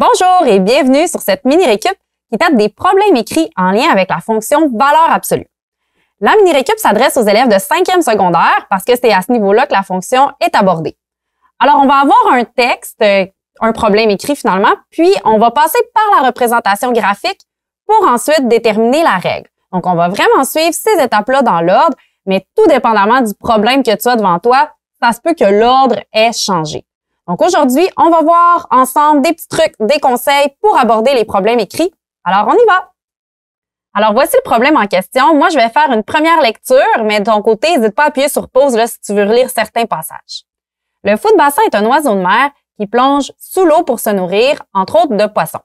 Bonjour et bienvenue sur cette mini-récup qui date des problèmes écrits en lien avec la fonction valeur absolue. La mini-récup s'adresse aux élèves de 5e secondaire parce que c'est à ce niveau-là que la fonction est abordée. Alors, on va avoir un texte, euh, un problème écrit finalement, puis on va passer par la représentation graphique pour ensuite déterminer la règle. Donc, on va vraiment suivre ces étapes-là dans l'ordre, mais tout dépendamment du problème que tu as devant toi, ça se peut que l'ordre ait changé. Donc aujourd'hui, on va voir ensemble des petits trucs, des conseils pour aborder les problèmes écrits. Alors on y va. Alors voici le problème en question. Moi, je vais faire une première lecture, mais de ton côté, n'hésite pas à appuyer sur pause là, si tu veux relire certains passages. Le fou de bassin est un oiseau de mer qui plonge sous l'eau pour se nourrir, entre autres de poissons.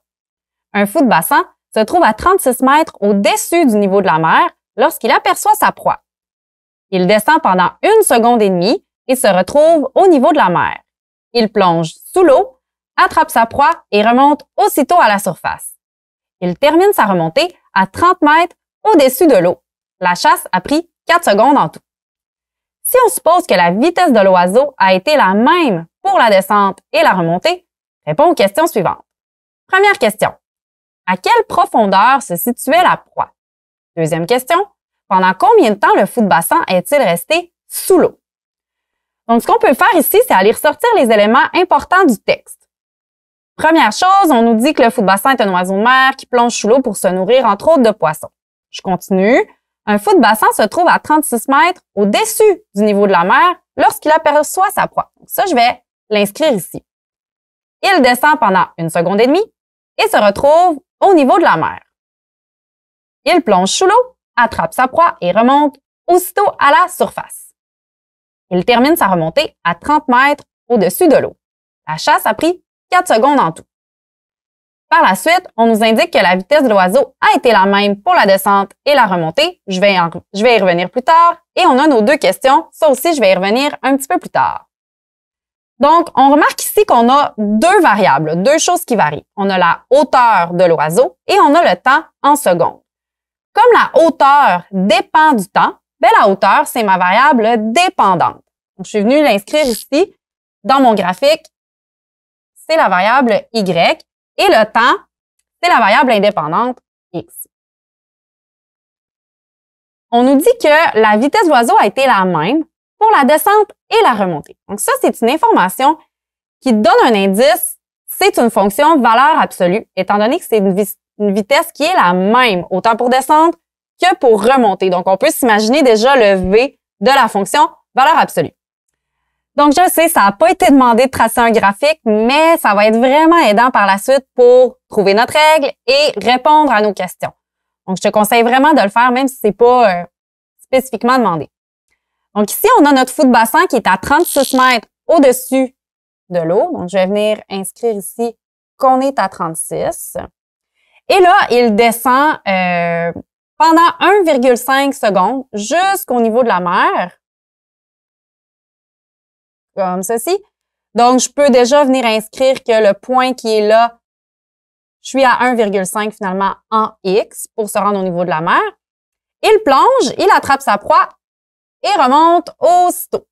Un fou de bassin se trouve à 36 mètres au-dessus du niveau de la mer lorsqu'il aperçoit sa proie. Il descend pendant une seconde et demie et se retrouve au niveau de la mer il plonge sous l'eau, attrape sa proie et remonte aussitôt à la surface. Il termine sa remontée à 30 mètres au-dessus de l'eau. La chasse a pris 4 secondes en tout. Si on suppose que la vitesse de l'oiseau a été la même pour la descente et la remontée, réponds aux questions suivantes. Première question. À quelle profondeur se situait la proie? Deuxième question. Pendant combien de temps le fou de bassin est-il resté sous l'eau? Donc, ce qu'on peut faire ici, c'est aller ressortir les éléments importants du texte. Première chose, on nous dit que le foot bassin est un oiseau de mer qui plonge sous l'eau pour se nourrir, entre autres, de poissons. Je continue. Un foot bassin se trouve à 36 mètres au-dessus du niveau de la mer lorsqu'il aperçoit sa proie. Donc ça, je vais l'inscrire ici. Il descend pendant une seconde et demie et se retrouve au niveau de la mer. Il plonge sous l'eau, attrape sa proie et remonte aussitôt à la surface. Il termine sa remontée à 30 mètres au-dessus de l'eau. La chasse a pris 4 secondes en tout. Par la suite, on nous indique que la vitesse de l'oiseau a été la même pour la descente et la remontée. Je vais, y revenir plus tard. Et on a nos deux questions. Ça aussi, je vais y revenir un petit peu plus tard. Donc, on remarque ici qu'on a deux variables, deux choses qui varient. On a la hauteur de l'oiseau et on a le temps en secondes. Comme la hauteur dépend du temps, ben la hauteur, c'est ma variable dépendante je suis venue l'inscrire ici dans mon graphique. C'est la variable Y et le temps, c'est la variable indépendante X. On nous dit que la vitesse d'oiseau a été la même pour la descente et la remontée. Donc ça, c'est une information qui donne un indice. C'est une fonction valeur absolue, étant donné que c'est une, une vitesse qui est la même, autant pour descendre que pour remonter. Donc, on peut s'imaginer déjà le V de la fonction valeur absolue. Donc, je sais, ça n'a pas été demandé de tracer un graphique, mais ça va être vraiment aidant par la suite pour trouver notre règle et répondre à nos questions. Donc, je te conseille vraiment de le faire, même si c'est pas euh, spécifiquement demandé. Donc, ici, on a notre foot bassin qui est à 36 mètres au-dessus de l'eau. Donc, je vais venir inscrire ici qu'on est à 36. Et là, il descend euh, pendant 1,5 secondes jusqu'au niveau de la mer comme ceci. Donc, je peux déjà venir inscrire que le point qui est là, je suis à 1,5 finalement en X pour se rendre au niveau de la mer. Il plonge, il attrape sa proie et remonte aussitôt.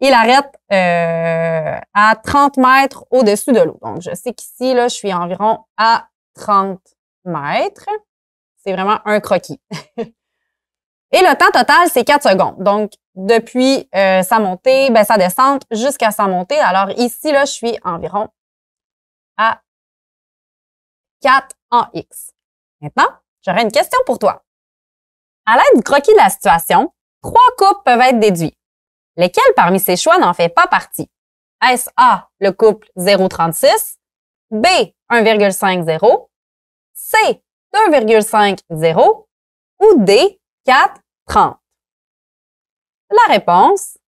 Il arrête euh, à 30 mètres au-dessus de l'eau. Donc, je sais qu'ici, là, je suis environ à 30 mètres. C'est vraiment un croquis. et le temps total, c'est 4 secondes. Donc, depuis euh, sa montée, ben, sa descente jusqu'à sa montée. Alors ici, là, je suis environ à 4 en X. Maintenant, j'aurais une question pour toi. À l'aide du croquis de la situation, trois couples peuvent être déduits. Lesquels parmi ces choix n'en fait pas partie? est A, le couple 0,36, B, 1,50, C, 2,50 ou D, 4,30? La réponse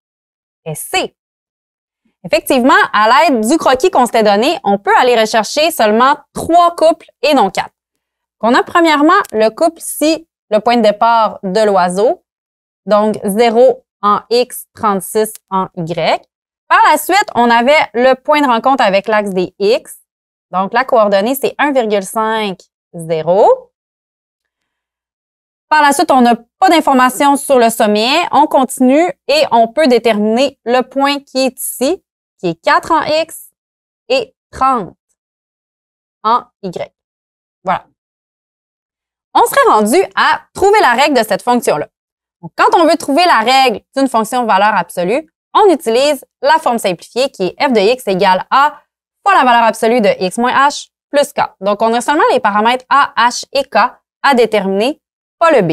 est C. Effectivement, à l'aide du croquis qu'on s'était donné, on peut aller rechercher seulement trois couples et non quatre. On a premièrement le couple si le point de départ de l'oiseau, donc 0 en X, 36 en Y. Par la suite, on avait le point de rencontre avec l'axe des X, donc la coordonnée c'est 1,5, 0. Par la suite, on n'a pas d'informations sur le sommet. On continue et on peut déterminer le point qui est ici, qui est 4 en X et 30 en Y. Voilà. On serait rendu à trouver la règle de cette fonction-là. Quand on veut trouver la règle d'une fonction valeur absolue, on utilise la forme simplifiée qui est f de x égale a fois la valeur absolue de x moins h plus k. Donc, on a seulement les paramètres a, h et k à déterminer pas le B.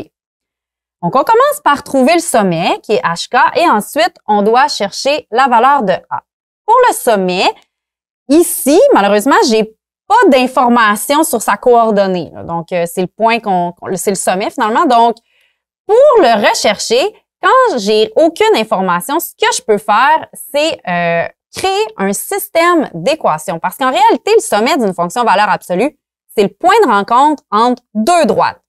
Donc, on commence par trouver le sommet, qui est HK, et ensuite, on doit chercher la valeur de A. Pour le sommet, ici, malheureusement, j'ai pas d'informations sur sa coordonnée. Donc, euh, c'est le point qu'on, c'est le sommet finalement. Donc, pour le rechercher, quand j'ai aucune information, ce que je peux faire, c'est euh, créer un système d'équations. Parce qu'en réalité, le sommet d'une fonction valeur absolue, c'est le point de rencontre entre deux droites.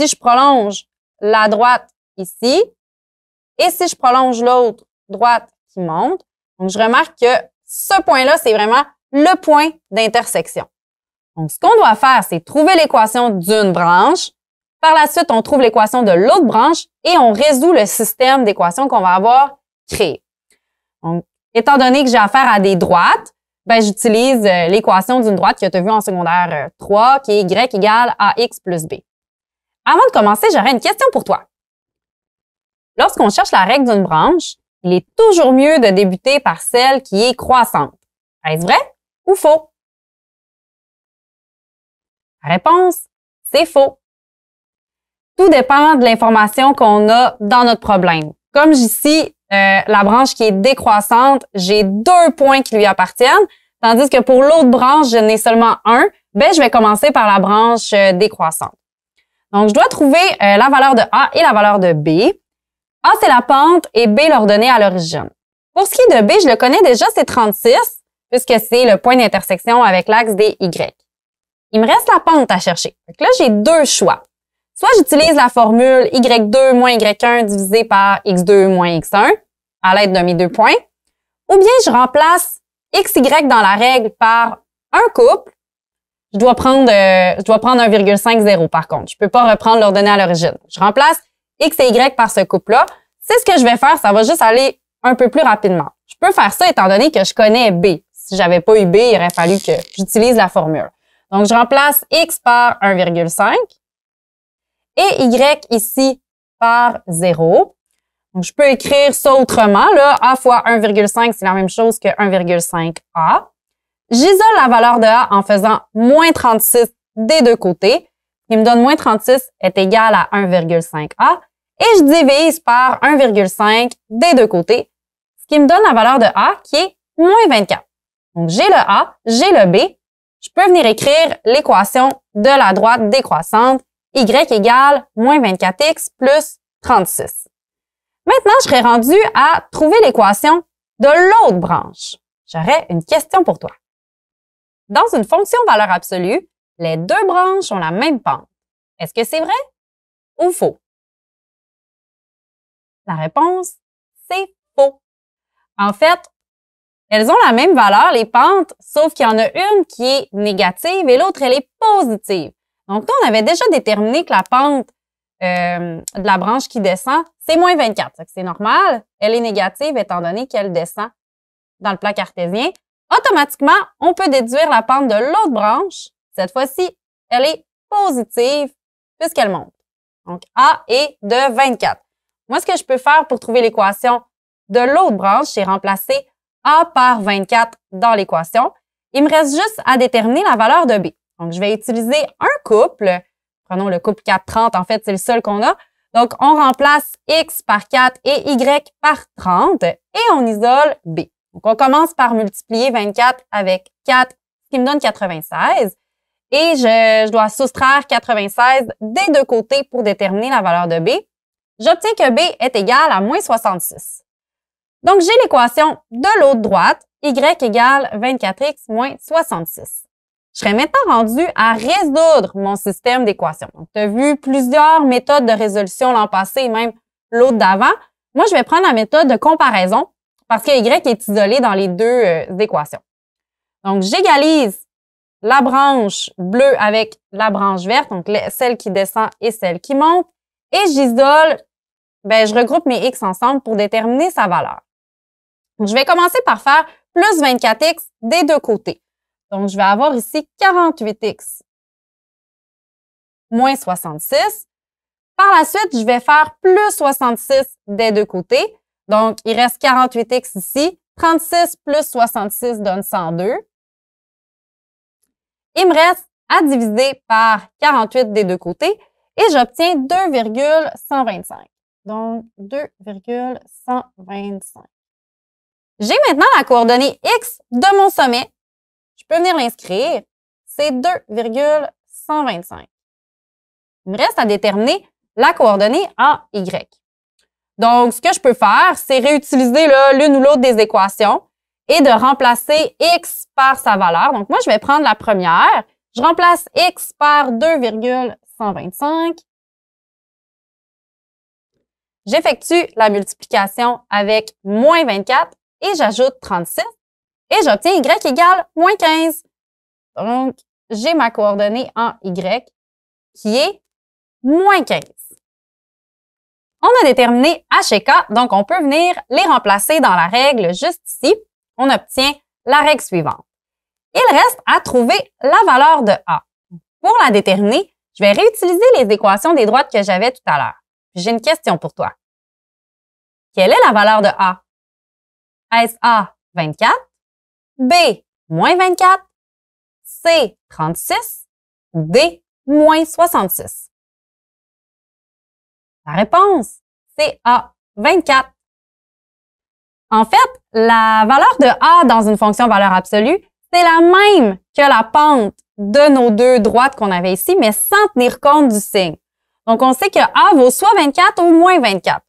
Si je prolonge la droite ici, et si je prolonge l'autre droite qui monte, donc je remarque que ce point-là, c'est vraiment le point d'intersection. Donc, ce qu'on doit faire, c'est trouver l'équation d'une branche. Par la suite, on trouve l'équation de l'autre branche et on résout le système d'équations qu'on va avoir créé. étant donné que j'ai affaire à des droites, ben, j'utilise euh, l'équation d'une droite que tu as vue en secondaire 3, euh, qui est y égale ax plus b. Avant de commencer, j'aurais une question pour toi. Lorsqu'on cherche la règle d'une branche, il est toujours mieux de débuter par celle qui est croissante. Est-ce vrai ou faux? réponse, c'est faux. Tout dépend de l'information qu'on a dans notre problème. Comme ici, euh, la branche qui est décroissante, j'ai deux points qui lui appartiennent, tandis que pour l'autre branche, je n'ai seulement un. Ben, je vais commencer par la branche euh, décroissante. Donc, je dois trouver euh, la valeur de A et la valeur de B. A, c'est la pente et B, l'ordonnée à l'origine. Pour ce qui est de B, je le connais déjà, c'est 36, puisque c'est le point d'intersection avec l'axe des Y. Il me reste la pente à chercher. Donc là, j'ai deux choix. Soit j'utilise la formule Y2 moins Y1 divisé par X2 moins X1 à l'aide de mes deux points, ou bien je remplace XY dans la règle par un couple je dois prendre, euh, je dois prendre 1,50 par contre. Je peux pas reprendre l'ordonnée à l'origine. Je remplace X et Y par ce couple-là. C'est ce que je vais faire. Ça va juste aller un peu plus rapidement. Je peux faire ça étant donné que je connais B. Si j'avais pas eu B, il aurait fallu que j'utilise la formule. Donc, je remplace X par 1,5 et Y ici par 0. Donc, je peux écrire ça autrement. Là, A fois 1,5, c'est la même chose que 1,5A. J'isole la valeur de A en faisant moins 36 des deux côtés. qui me donne moins 36 est égal à 1,5A. Et je divise par 1,5 des deux côtés, ce qui me donne la valeur de A qui est moins 24. Donc, j'ai le A, j'ai le B. Je peux venir écrire l'équation de la droite décroissante, y égale moins 24x plus 36. Maintenant, je serai rendu à trouver l'équation de l'autre branche. J'aurais une question pour toi. Dans une fonction valeur absolue, les deux branches ont la même pente. Est-ce que c'est vrai ou faux? La réponse, c'est faux. En fait, elles ont la même valeur, les pentes, sauf qu'il y en a une qui est négative et l'autre, elle est positive. Donc, on avait déjà déterminé que la pente euh, de la branche qui descend, c'est moins 24. C'est normal. Elle est négative étant donné qu'elle descend dans le plan cartésien. Automatiquement, on peut déduire la pente de l'autre branche. Cette fois-ci, elle est positive puisqu'elle monte. Donc, A est de 24. Moi, ce que je peux faire pour trouver l'équation de l'autre branche, c'est remplacer A par 24 dans l'équation. Il me reste juste à déterminer la valeur de B. Donc, je vais utiliser un couple. Prenons le couple 4-30. En fait, c'est le seul qu'on a. Donc, on remplace X par 4 et Y par 30 et on isole B. Donc, on commence par multiplier 24 avec 4, ce qui me donne 96. Et je, dois soustraire 96 des deux côtés pour déterminer la valeur de B. J'obtiens que B est égal à moins 66. Donc, j'ai l'équation de l'autre droite, y égale 24x moins 66. Je serais maintenant rendu à résoudre mon système d'équations. tu as vu plusieurs méthodes de résolution l'an passé et même l'autre d'avant. Moi, je vais prendre la méthode de comparaison parce que Y est isolé dans les deux euh, équations. Donc, j'égalise la branche bleue avec la branche verte, donc celle qui descend et celle qui monte, et j'isole, ben, je regroupe mes x ensemble pour déterminer sa valeur. je vais commencer par faire plus 24x des deux côtés. Donc, je vais avoir ici 48x moins 66. Par la suite, je vais faire plus 66 des deux côtés. Donc, il reste 48x ici. 36 plus 66 donne 102. Il me reste à diviser par 48 des deux côtés et j'obtiens 2,125. Donc, 2,125. J'ai maintenant la coordonnée X de mon sommet. Je peux venir l'inscrire. C'est 2,125. Il me reste à déterminer la coordonnée en Y. Donc, ce que je peux faire, c'est réutiliser l'une ou l'autre des équations et de remplacer x par sa valeur. Donc, moi, je vais prendre la première. Je remplace x par 2,125. J'effectue la multiplication avec moins 24 et j'ajoute 36 et j'obtiens y égale moins 15. Donc, j'ai ma coordonnée en y qui est moins 15. On a déterminé H et K, donc on peut venir les remplacer dans la règle juste ici. On obtient la règle suivante. Il reste à trouver la valeur de A. Pour la déterminer, je vais réutiliser les équations des droites que j'avais tout à l'heure. J'ai une question pour toi. Quelle est la valeur de A? Est-ce A 24, B moins 24, C 36, D moins 66? La réponse, c'est A, 24. En fait, la valeur de A dans une fonction valeur absolue, c'est la même que la pente de nos deux droites qu'on avait ici, mais sans tenir compte du signe. Donc, on sait que A vaut soit 24 ou moins 24.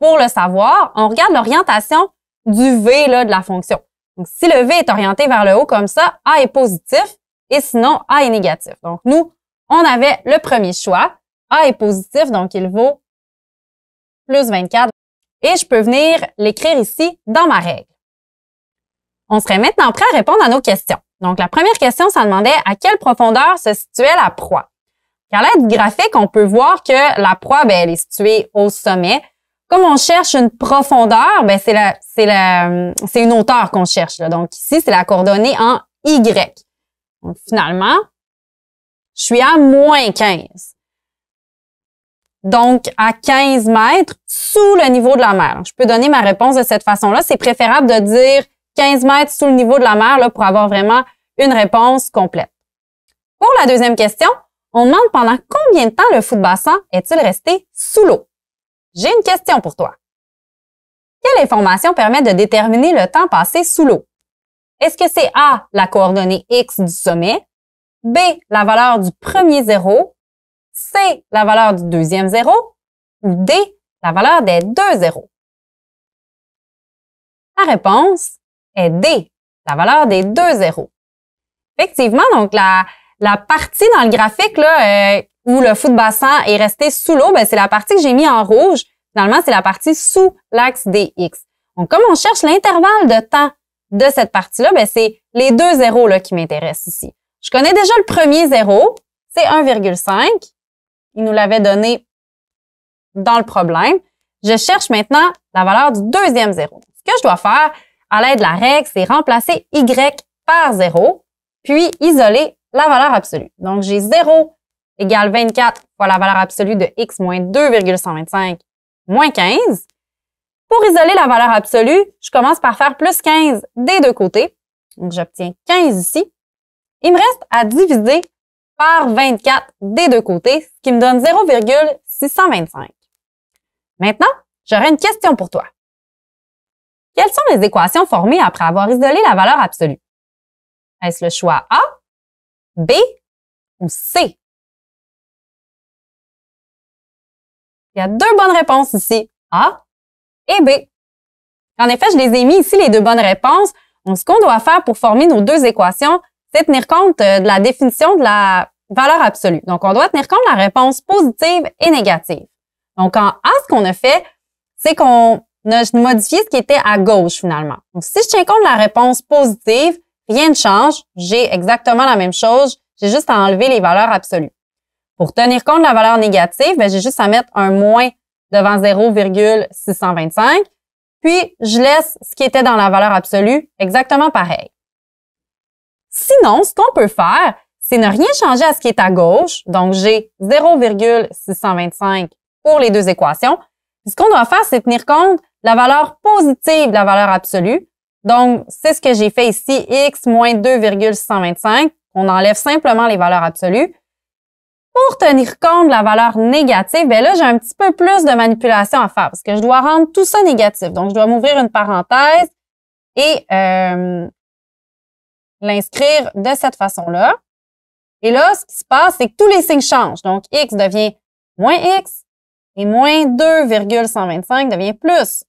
Pour le savoir, on regarde l'orientation du V de la fonction. Donc, si le V est orienté vers le haut comme ça, A est positif et sinon A est négatif. Donc, nous, on avait le premier choix. A est positif, donc il vaut plus 24 et je peux venir l'écrire ici dans ma règle. On serait maintenant prêt à répondre à nos questions. Donc, la première question, ça demandait à quelle profondeur se situait la proie. Car l'aide graphique, on peut voir que la proie, bien, elle est située au sommet. Comme on cherche une profondeur, bien, c'est, la, c'est, la, c'est une hauteur qu'on cherche. Donc, ici, c'est la coordonnée en Y. Donc, finalement, je suis à moins 15 donc à 15 mètres sous le niveau de la mer. Je peux donner ma réponse de cette façon-là. C'est préférable de dire 15 mètres sous le niveau de la mer pour avoir vraiment une réponse complète. Pour la deuxième question, on demande pendant combien de temps le fou bassin est-il resté sous l'eau? J'ai une question pour toi. Quelle information permet de déterminer le temps passé sous l'eau? Est-ce que c'est A, la coordonnée X du sommet, B, la valeur du premier zéro C, la valeur du deuxième zéro, ou D, la valeur des deux zéros? La réponse est D, la valeur des deux zéros. Effectivement, donc la, partie dans le graphique euh, où le fou bassin est resté sous l'eau, ben, c'est la partie que j'ai mis en rouge. Finalement, c'est la partie sous l'axe dx. Donc, comme on cherche l'intervalle de temps de cette partie-là, ben, c'est les deux zéros là, qui m'intéressent ici. Je connais déjà le premier zéro, c'est 1,5. Il nous l'avait donné dans le problème. Je cherche maintenant la valeur du deuxième zéro. Ce que je dois faire à l'aide de la règle, c'est remplacer y par 0, puis isoler la valeur absolue. Donc, j'ai 0 égale 24 fois la valeur absolue de x moins 2,125 moins 15. Pour isoler la valeur absolue, je commence par faire plus 15 des deux côtés. Donc, j'obtiens 15 ici. Il me reste à diviser par 24 des deux côtés, ce qui me donne 0,625. Maintenant, j'aurais une question pour toi. Quelles sont les équations formées après avoir isolé la valeur absolue? Est-ce le choix A, B ou C? Il y a deux bonnes réponses ici, A et B. En effet, je les ai mis ici, les deux bonnes réponses. Donc, ce qu'on doit faire pour former nos deux équations, c'est tenir compte euh, de la définition de la valeur absolue. Donc, on doit tenir compte de la réponse positive et négative. Donc, en A, ce qu'on a fait, c'est qu'on a modifié ce qui était à gauche finalement. Donc, si je tiens compte de la réponse positive, rien ne change. J'ai exactement la même chose. J'ai juste à enlever les valeurs absolues. Pour tenir compte de la valeur négative, ben, j'ai juste à mettre un moins devant 0,625. Puis, je laisse ce qui était dans la valeur absolue exactement pareil. Sinon, ce qu'on peut faire, c'est ne rien changer à ce qui est à gauche. Donc, j'ai 0,625 pour les deux équations. Ce qu'on doit faire, c'est tenir compte de la valeur positive de la valeur absolue. Donc, c'est ce que j'ai fait ici, x moins 2,625. On enlève simplement les valeurs absolues. Pour tenir compte de la valeur négative, ben là, j'ai un petit peu plus de manipulation à faire parce que je dois rendre tout ça négatif. Donc, je dois m'ouvrir une parenthèse et euh, l'inscrire de cette façon-là. Et là, ce qui se passe, c'est que tous les signes changent. Donc, x devient moins x et moins 2,125 devient plus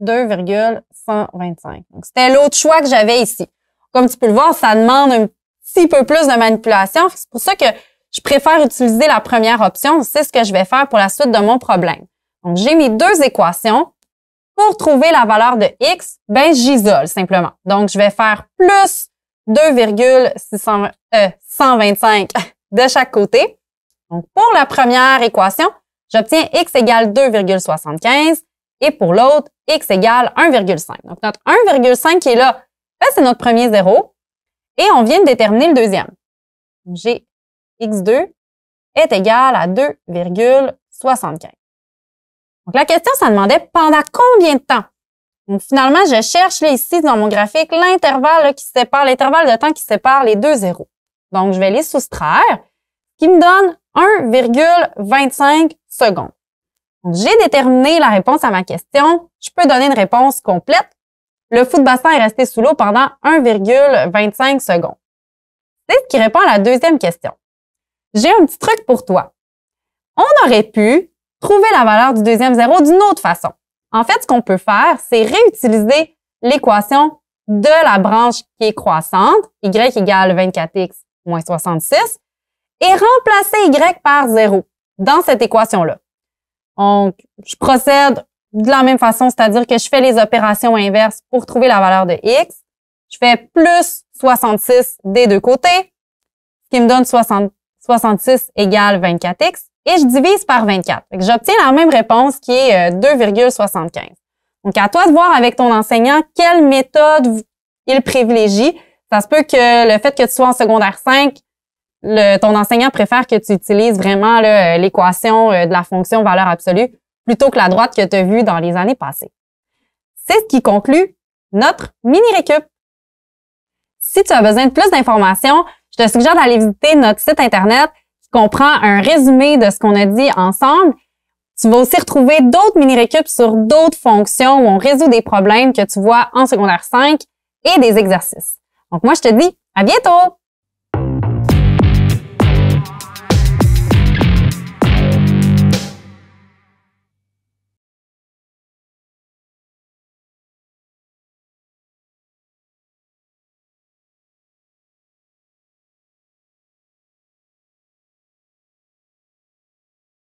2,125. Donc, c'était l'autre choix que j'avais ici. Comme tu peux le voir, ça demande un petit peu plus de manipulation. C'est pour ça que je préfère utiliser la première option. C'est ce que je vais faire pour la suite de mon problème. Donc, j'ai mes deux équations. Pour trouver la valeur de x, ben j'isole simplement. Donc, je vais faire plus 2,125 euh, de chaque côté. Donc, pour la première équation, j'obtiens x égale 2,75 et pour l'autre, x égale 1,5. Donc, notre 1,5 qui est là, c'est notre premier zéro et on vient de déterminer le deuxième. J'ai x2 est égal à 2,75. Donc, la question, ça demandait pendant combien de temps finalement, je cherche ici dans mon graphique l'intervalle qui sépare, l'intervalle de temps qui sépare les deux zéros. Donc, je vais les soustraire, ce qui me donne 1,25 secondes. J'ai déterminé la réponse à ma question. Je peux donner une réponse complète. Le fou bassin est resté sous l'eau pendant 1,25 secondes. C'est ce qui répond à la deuxième question. J'ai un petit truc pour toi. On aurait pu trouver la valeur du deuxième zéro d'une autre façon. En fait, ce qu'on peut faire, c'est réutiliser l'équation de la branche qui est croissante, y égale 24x moins 66, et remplacer y par 0 dans cette équation-là. Donc, je procède de la même façon, c'est-à-dire que je fais les opérations inverses pour trouver la valeur de x. Je fais plus 66 des deux côtés, ce qui me donne 66 égale 24x et je divise par 24. J'obtiens la même réponse qui est 2,75. Euh, Donc, à toi de voir avec ton enseignant quelle méthode il privilégie. Ça se peut que le fait que tu sois en secondaire 5, ton enseignant préfère que tu utilises vraiment euh, l'équation euh, de la fonction valeur absolue plutôt que la droite que tu as vue dans les années passées. C'est ce qui conclut notre mini-récup. Si tu as besoin de plus d'informations, je te suggère d'aller visiter notre site Internet prend un résumé de ce qu'on a dit ensemble. Tu vas aussi retrouver d'autres mini-récups sur d'autres fonctions où on résout des problèmes que tu vois en secondaire 5 et des exercices. Donc moi, je te dis à bientôt!